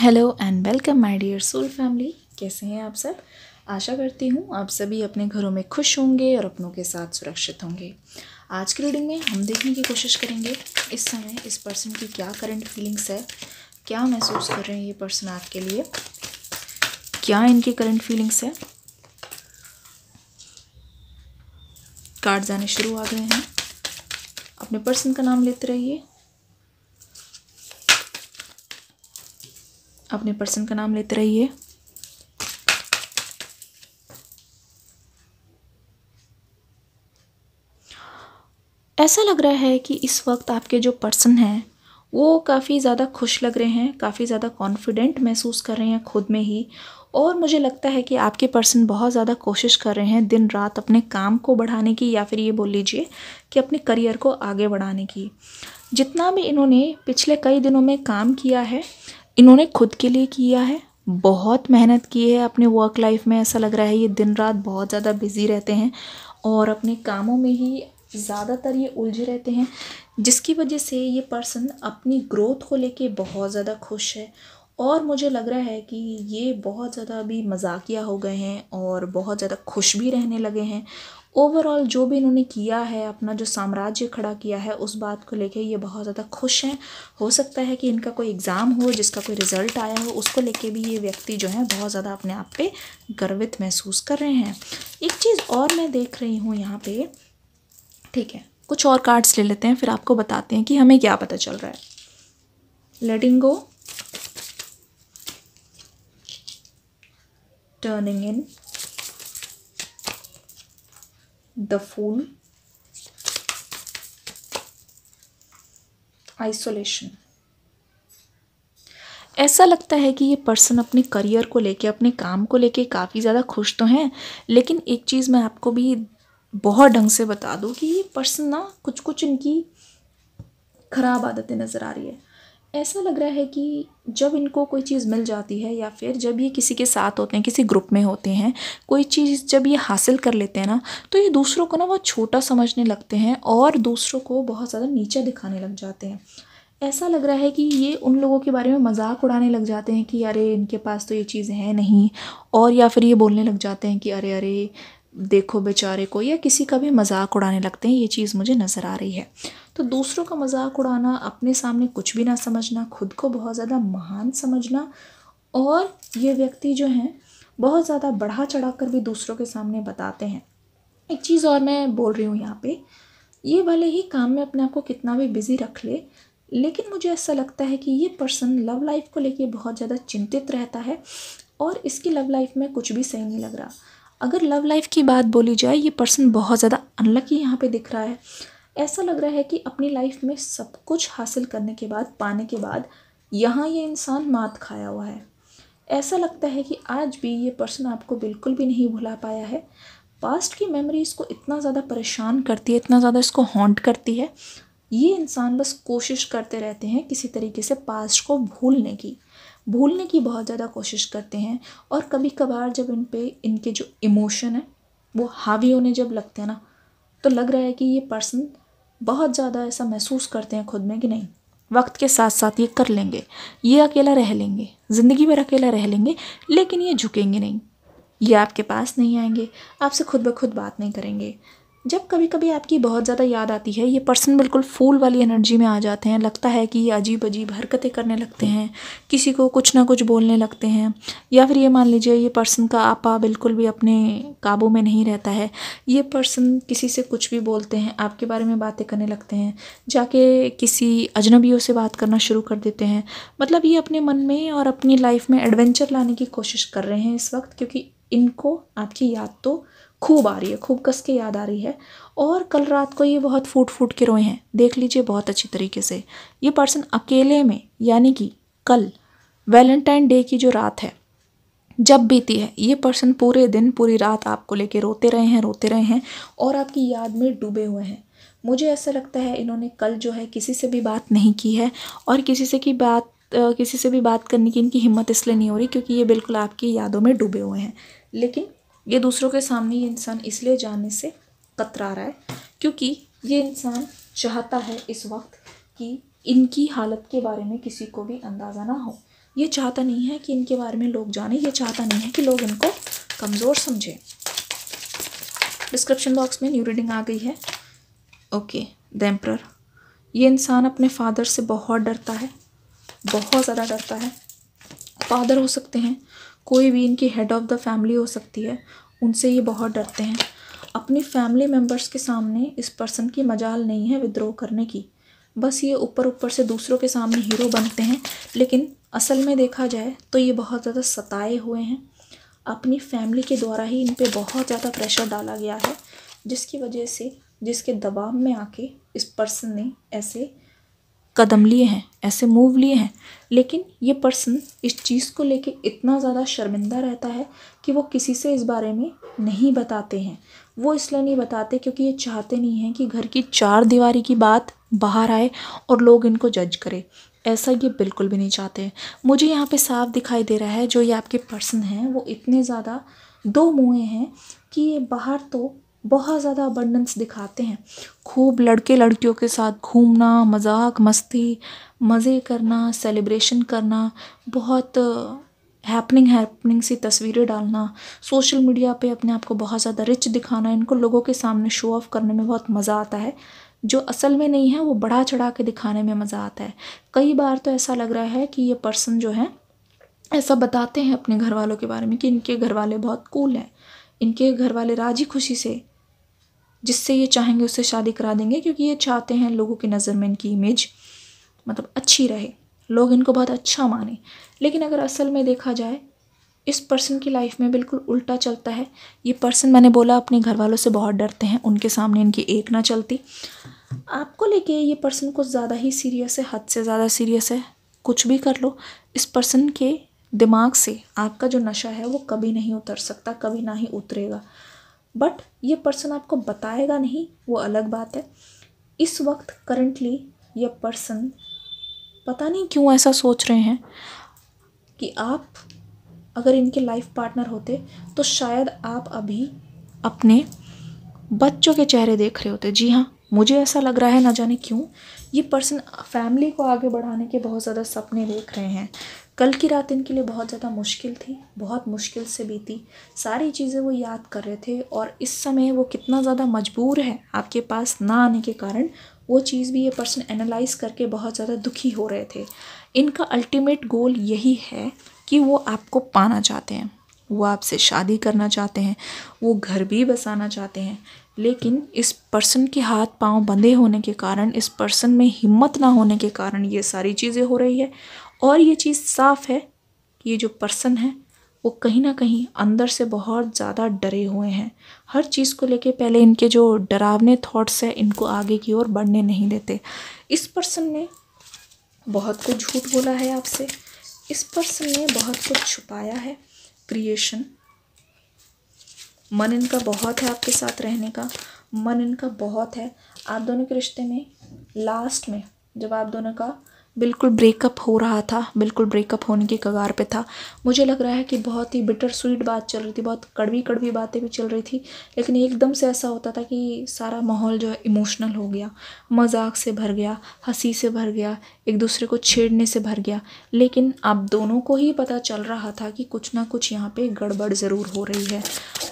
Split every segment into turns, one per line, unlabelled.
hello and welcome my dear soul family कैसे हैं आप सब आशा करती हूँ आप सभी अपने घरों में खुश होंगे और अपनों के साथ सुरक्षित होंगे आज की रीडिंग में हम देखने की कोशिश करेंगे इस समय इस पर्सन की क्या करंट फीलिंग्स है क्या महसूस कर रहे हैं ये पर्सन आपके लिए क्या इनकी करंट फीलिंग्स है कार्ड जाने शुरू आ गए हैं अपने पर्सन का नाम लेते रहिए अपने पर्सन का नाम लेते रहिए ऐसा लग रहा है कि इस वक्त आपके जो पर्सन हैं वो काफ़ी ज़्यादा खुश लग रहे हैं काफ़ी ज़्यादा कॉन्फिडेंट महसूस कर रहे हैं खुद में ही और मुझे लगता है कि आपके पर्सन बहुत ज़्यादा कोशिश कर रहे हैं दिन रात अपने काम को बढ़ाने की या फिर ये बोल लीजिए कि अपने करियर को आगे बढ़ाने की जितना भी इन्होंने पिछले कई दिनों में काम किया है इन्होंने खुद के लिए किया है बहुत मेहनत की है अपने वर्क लाइफ में ऐसा लग रहा है ये दिन रात बहुत ज़्यादा बिज़ी रहते हैं और अपने कामों में ही ज़्यादातर ये उलझे रहते हैं जिसकी वजह से ये पर्सन अपनी ग्रोथ को लेके बहुत ज़्यादा खुश है और मुझे लग रहा है कि ये बहुत ज़्यादा अभी मजाकिया हो गए हैं और बहुत ज़्यादा खुश भी रहने लगे हैं ओवरऑल जो भी इन्होंने किया है अपना जो साम्राज्य खड़ा किया है उस बात को लेके ये बहुत ज़्यादा खुश हैं हो सकता है कि इनका कोई एग्ज़ाम हो जिसका कोई रिज़ल्ट आया हो उसको लेके भी ये व्यक्ति जो है बहुत ज़्यादा अपने आप पे गर्वित महसूस कर रहे हैं एक चीज़ और मैं देख रही हूँ यहाँ पे ठीक है कुछ और कार्ड्स ले लेते हैं फिर आपको बताते हैं कि हमें क्या पता चल रहा है letting go turning in the full isolation ऐसा लगता है कि ये पर्सन अपने करियर को लेके अपने काम को लेके काफ़ी ज़्यादा खुश तो हैं लेकिन एक चीज़ मैं आपको भी बहुत ढंग से बता दूँ कि ये पर्सन ना कुछ कुछ इनकी ख़राब आदतें नज़र आ रही है ऐसा लग रहा है कि जब इनको कोई चीज़ मिल जाती है या फिर जब ये किसी के साथ होते हैं किसी ग्रुप में होते हैं कोई चीज़ जब ये हासिल कर लेते हैं ना तो ये दूसरों को ना बहुत छोटा समझने लगते हैं और दूसरों को बहुत ज़्यादा नीचा दिखाने लग जाते हैं ऐसा लग रहा है कि ये उन लोगों के बारे में मजाक उड़ाने लग जाते हैं कि अरे इनके पास तो ये चीज़ है नहीं और या फिर ये बोलने लग जाते हैं कि अरे अरे देखो बेचारे को या किसी का भी मजाक उड़ाने लगते हैं ये चीज़ मुझे नज़र आ रही है तो दूसरों का मजाक उड़ाना अपने सामने कुछ भी ना समझना खुद को बहुत ज़्यादा महान समझना और ये व्यक्ति जो हैं बहुत ज़्यादा बढ़ा चढ़ा कर भी दूसरों के सामने बताते हैं एक चीज़ और मैं बोल रही हूँ यहाँ पे ये भले ही काम में अपने आप को कितना भी बिज़ी रख ले लेकिन मुझे ऐसा लगता है कि ये पर्सन लव लाइफ को लेके बहुत ज़्यादा चिंतित रहता है और इसकी लव लाइफ में कुछ भी सही नहीं लग रहा अगर लव लाइफ की बात बोली जाए ये पर्सन बहुत ज़्यादा अनलकी यहाँ पे दिख रहा है ऐसा लग रहा है कि अपनी लाइफ में सब कुछ हासिल करने के बाद पाने के बाद यहाँ ये इंसान मात खाया हुआ है ऐसा लगता है कि आज भी ये पर्सन आपको बिल्कुल भी नहीं भुला पाया है पास्ट की मेमोरी इसको इतना ज़्यादा परेशान करती है इतना ज़्यादा इसको हॉन्ट करती है ये इंसान बस कोशिश करते रहते हैं किसी तरीके से पास्ट को भूलने की भूलने की बहुत ज़्यादा कोशिश करते हैं और कभी कभार जब इन पर इनके जो इमोशन हैं वो हावी होने जब लगते हैं ना तो लग रहा है कि ये पर्सन बहुत ज़्यादा ऐसा महसूस करते हैं खुद में कि नहीं वक्त के साथ साथ ये कर लेंगे ये अकेला रह लेंगे ज़िंदगी भर अकेला रह लेंगे लेकिन ये झुकेंगे नहीं ये आपके पास नहीं आएंगे आपसे खुद ब खुद बात नहीं करेंगे जब कभी कभी आपकी बहुत ज़्यादा याद आती है ये पर्सन बिल्कुल फूल वाली एनर्जी में आ जाते हैं लगता है कि ये अजीब अजीब हरकतें करने लगते हैं किसी को कुछ ना कुछ बोलने लगते हैं या फिर ये मान लीजिए ये पर्सन का आपा बिल्कुल भी अपने काबू में नहीं रहता है ये पर्सन किसी से कुछ भी बोलते हैं आपके बारे में बातें करने लगते हैं जाके किसी अजनबियों से बात करना शुरू कर देते हैं मतलब ये अपने मन में और अपनी लाइफ में एडवेंचर लाने की कोशिश कर रहे हैं इस वक्त क्योंकि इनको आपकी याद तो खूब आ रही है खूब कस के याद आ रही है और कल रात को ये बहुत फूट फूट के रोए हैं देख लीजिए बहुत अच्छी तरीके से ये पर्सन अकेले में यानी कि कल वैलेंटाइन डे की जो रात है जब बीती है ये पर्सन पूरे दिन पूरी रात आपको लेके रोते रहे हैं रोते रहे हैं और आपकी याद में डूबे हुए हैं मुझे ऐसा लगता है इन्होंने कल जो है किसी से भी बात नहीं की है और किसी से की बात किसी से भी बात करने की इनकी हिम्मत इसलिए नहीं हो रही क्योंकि ये बिल्कुल आपकी यादों में डूबे हुए हैं लेकिन ये दूसरों के सामने ये इंसान इसलिए जाने से कतरा रहा है क्योंकि ये इंसान चाहता है इस वक्त कि इनकी हालत के बारे में किसी को भी अंदाज़ा ना हो ये चाहता नहीं है कि इनके बारे में लोग जाने ये चाहता नहीं है कि लोग इनको कमज़ोर समझें डिस्क्रिप्शन बॉक्स में न्यू रीडिंग आ गई है ओके द एम्प्रर ये इंसान अपने फादर से बहुत डरता है बहुत ज़्यादा डरता है फादर हो सकते हैं कोई भी इनकी हेड ऑफ़ द फैमिली हो सकती है उनसे ये बहुत डरते हैं अपनी फैमिली मेम्बर्स के सामने इस पर्सन की मजाल नहीं है विद्रोह करने की बस ये ऊपर ऊपर से दूसरों के सामने हीरो बनते हैं लेकिन असल में देखा जाए तो ये बहुत ज़्यादा सताए हुए हैं अपनी फैमिली के द्वारा ही इन पर बहुत ज़्यादा प्रेशर डाला गया है जिसकी वजह से जिसके दबाव में आके इस पर्सन ने ऐसे कदम लिए हैं ऐसे मूव लिए हैं लेकिन ये पर्सन इस चीज़ को लेके इतना ज़्यादा शर्मिंदा रहता है कि वो किसी से इस बारे में नहीं बताते हैं वो इसलिए नहीं बताते क्योंकि ये चाहते नहीं हैं कि घर की चार दीवारी की बात बाहर आए और लोग इनको जज करें ऐसा ये बिल्कुल भी नहीं चाहते मुझे यहाँ पे साफ दिखाई दे रहा है जो ये आपके पर्सन हैं वो इतने ज़्यादा दो मुँहें हैं कि ये बाहर तो बहुत ज़्यादा अबंडेंस दिखाते हैं खूब लड़के लड़कियों के साथ घूमना मज़ाक मस्ती मज़े करना सेलिब्रेशन करना बहुत हैपनिंग uh, हैपनिंग सी तस्वीरें डालना सोशल मीडिया पे अपने आप को बहुत ज़्यादा रिच दिखाना इनको लोगों के सामने शो ऑफ करने में बहुत मज़ा आता है जो असल में नहीं है वो बढ़ा चढ़ा के दिखाने में मज़ा आता है कई बार तो ऐसा लग रहा है कि ये पर्सन जो है ऐसा बताते हैं अपने घर वालों के बारे में कि इनके घर वाले बहुत कूल हैं इनके घर वाले राजी खुशी से जिससे ये चाहेंगे उससे शादी करा देंगे क्योंकि ये चाहते हैं लोगों की नज़र में इनकी इमेज मतलब अच्छी रहे लोग इनको बहुत अच्छा माने लेकिन अगर असल में देखा जाए इस पर्सन की लाइफ में बिल्कुल उल्टा चलता है ये पर्सन मैंने बोला अपने घर वालों से बहुत डरते हैं उनके सामने इनकी एक ना चलती आपको लेके ये पर्सन कुछ ज़्यादा ही सीरियस है हद से ज़्यादा सीरियस है कुछ भी कर लो इस पर्सन के दिमाग से आपका जो नशा है वो कभी नहीं उतर सकता कभी ना ही उतरेगा बट ये पर्सन आपको बताएगा नहीं वो अलग बात है इस वक्त करंटली ये पर्सन पता नहीं क्यों ऐसा सोच रहे हैं कि आप अगर इनके लाइफ पार्टनर होते तो शायद आप अभी अपने बच्चों के चेहरे देख रहे होते जी हाँ मुझे ऐसा लग रहा है ना जाने क्यों ये पर्सन फैमिली को आगे बढ़ाने के बहुत ज़्यादा सपने देख रहे हैं कल की रात इनके लिए बहुत ज़्यादा मुश्किल थी बहुत मुश्किल से बीती सारी चीज़ें वो याद कर रहे थे और इस समय वो कितना ज़्यादा मजबूर है आपके पास ना आने के कारण वो चीज़ भी ये पर्सन एनालाइज करके बहुत ज़्यादा दुखी हो रहे थे इनका अल्टीमेट गोल यही है कि वो आपको पाना चाहते हैं वो आपसे शादी करना चाहते हैं वो घर भी बसाना चाहते हैं लेकिन इस पर्सन के हाथ पांव बंधे होने के कारण इस पर्सन में हिम्मत ना होने के कारण ये सारी चीज़ें हो रही है और ये चीज़ साफ है कि ये जो पर्सन है वो कहीं ना कहीं अंदर से बहुत ज़्यादा डरे हुए हैं हर चीज़ को लेके पहले इनके जो डरावने थॉट्स हैं इनको आगे की ओर बढ़ने नहीं देते इस पर्सन ने बहुत कुछ झूठ बोला है आपसे इस पर्सन ने बहुत कुछ छुपाया है क्रिएशन मन इनका बहुत है आपके साथ रहने का मन इनका बहुत है आप दोनों के रिश्ते में लास्ट में जब आप दोनों का बिल्कुल ब्रेकअप हो रहा था बिल्कुल ब्रेकअप होने के कगार पे था मुझे लग रहा है कि बहुत ही बिटर स्वीट बात चल रही थी बहुत कड़वी कड़वी बातें भी चल रही थी लेकिन एकदम से ऐसा होता था कि सारा माहौल जो है इमोशनल हो गया मजाक से भर गया हंसी से भर गया एक दूसरे को छेड़ने से भर गया लेकिन आप दोनों को ही पता चल रहा था कि कुछ ना कुछ यहाँ पर गड़बड़ ज़रूर हो रही है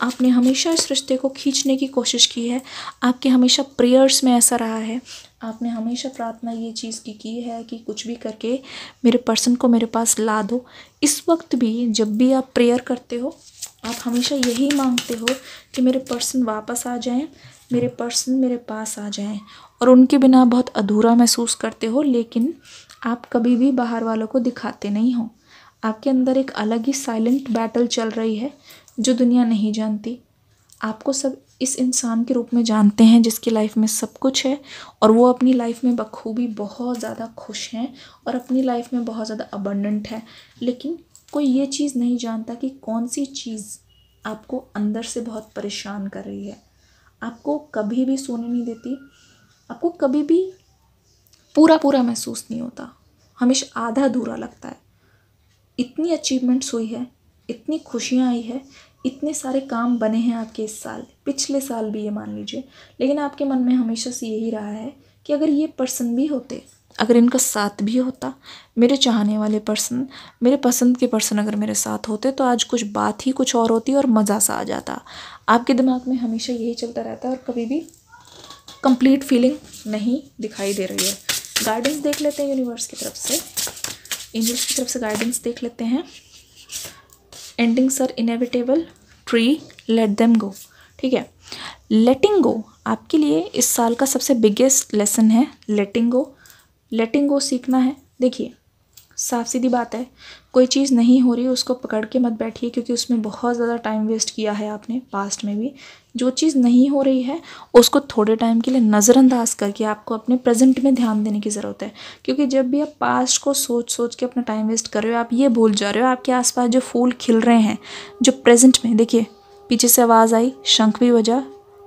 आपने हमेशा इस रिश्ते को खींचने की कोशिश की है आपके हमेशा प्रेयर्स में ऐसा रहा है आपने हमेशा प्रार्थना ये चीज़ की की है कि कुछ भी करके मेरे पर्सन को मेरे पास ला दो इस वक्त भी जब भी आप प्रेयर करते हो आप हमेशा यही मांगते हो कि मेरे पर्सन वापस आ जाएं मेरे पर्सन मेरे पास आ जाएं और उनके बिना बहुत अधूरा महसूस करते हो लेकिन आप कभी भी बाहर वालों को दिखाते नहीं हो आपके अंदर एक अलग ही साइलेंट बैटल चल रही है जो दुनिया नहीं जानती आपको सब इस इंसान के रूप में जानते हैं जिसकी लाइफ में सब कुछ है और वो अपनी लाइफ में बखूबी बहुत ज़्यादा खुश हैं और अपनी लाइफ में बहुत ज़्यादा अबंडेंट है लेकिन कोई ये चीज़ नहीं जानता कि कौन सी चीज़ आपको अंदर से बहुत परेशान कर रही है आपको कभी भी सोने नहीं देती आपको कभी भी पूरा पूरा महसूस नहीं होता हमेशा आधा अधूरा लगता है इतनी अचीवमेंट्स हुई है इतनी खुशियाँ आई है इतने सारे काम बने हैं आपके इस साल पिछले साल भी ये मान लीजिए लेकिन आपके मन में हमेशा से यही रहा है कि अगर ये पर्सन भी होते अगर इनका साथ भी होता मेरे चाहने वाले पर्सन मेरे पसंद के पर्सन अगर मेरे साथ होते तो आज कुछ बात ही कुछ और होती और मज़ा सा आ जाता आपके दिमाग में हमेशा यही चलता रहता है और कभी भी कंप्लीट फीलिंग नहीं दिखाई दे रही है गाइडेंस देख लेते हैं यूनिवर्स की तरफ से एंजल्स की तरफ से गाइडेंस देख लेते हैं endings are inevitable tree let them go ठीक है लेटिंग गो आपके लिए इस साल का सबसे बिगेस्ट लेसन है लेटिंग गो लेटिंग गो सीखना है देखिए साफ सीधी बात है कोई चीज़ नहीं हो रही उसको पकड़ के मत बैठिए क्योंकि उसमें बहुत ज़्यादा टाइम वेस्ट किया है आपने पास्ट में भी जो चीज़ नहीं हो रही है उसको थोड़े टाइम के लिए नज़रअंदाज करके आपको अपने प्रेजेंट में ध्यान देने की ज़रूरत है क्योंकि जब भी आप पास्ट को सोच सोच के अपना टाइम वेस्ट कर रहे हो आप ये भूल जा रहे हो आपके आसपास जो फूल खिल रहे हैं जो प्रेजेंट में देखिए पीछे से आवाज़ आई शंख भी वजह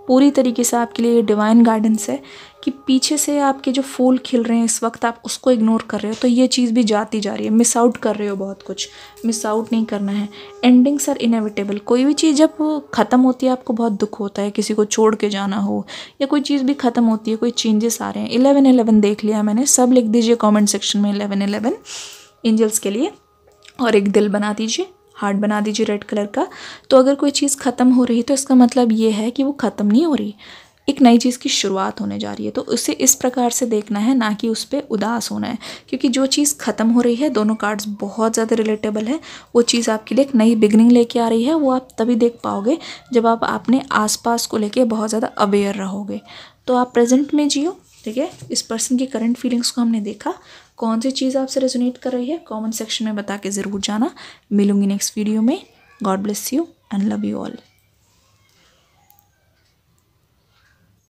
पूरी तरीके से आपके लिए ये डिवाइन गार्डन्स है कि पीछे से आपके जो फूल खिल रहे हैं इस वक्त आप उसको इग्नोर कर रहे हो तो ये चीज़ भी जाती जा रही है मिस आउट कर रहे हो बहुत कुछ मिस आउट नहीं करना है एंडिंग्स आर इनएविटेबल कोई भी चीज़ जब ख़त्म होती है आपको बहुत दुख होता है किसी को छोड़ के जाना हो या कोई चीज़ भी ख़त्म होती है कोई चेंजेस आ रहे हैं इलेवन एलेवन देख लिया मैंने सब लिख दीजिए कॉमेंट सेक्शन में इलेवन एलेवन एंजल्स के लिए और एक दिल बना दीजिए हार्ट बना दीजिए रेड कलर का तो अगर कोई चीज़ ख़त्म हो रही तो इसका मतलब ये है कि वो ख़त्म नहीं हो रही एक नई चीज़ की शुरुआत होने जा रही है तो उसे इस प्रकार से देखना है ना कि उस पर उदास होना है क्योंकि जो चीज़ ख़त्म हो रही है दोनों कार्ड्स बहुत ज़्यादा रिलेटेबल है वो चीज़ आपके लिए एक नई बिगनिंग लेके आ रही है वो आप तभी देख पाओगे जब आप अपने आसपास को लेके बहुत ज़्यादा अवेयर रहोगे तो आप प्रेजेंट में जियो ठीक है इस पर्सन की करंट फीलिंग्स को हमने देखा कौन सी चीज़ आपसे रेजोनेट कर रही है कॉमेंट सेक्शन में बता के ज़रूर जाना मिलूंगी नेक्स्ट वीडियो में God bless you and love you all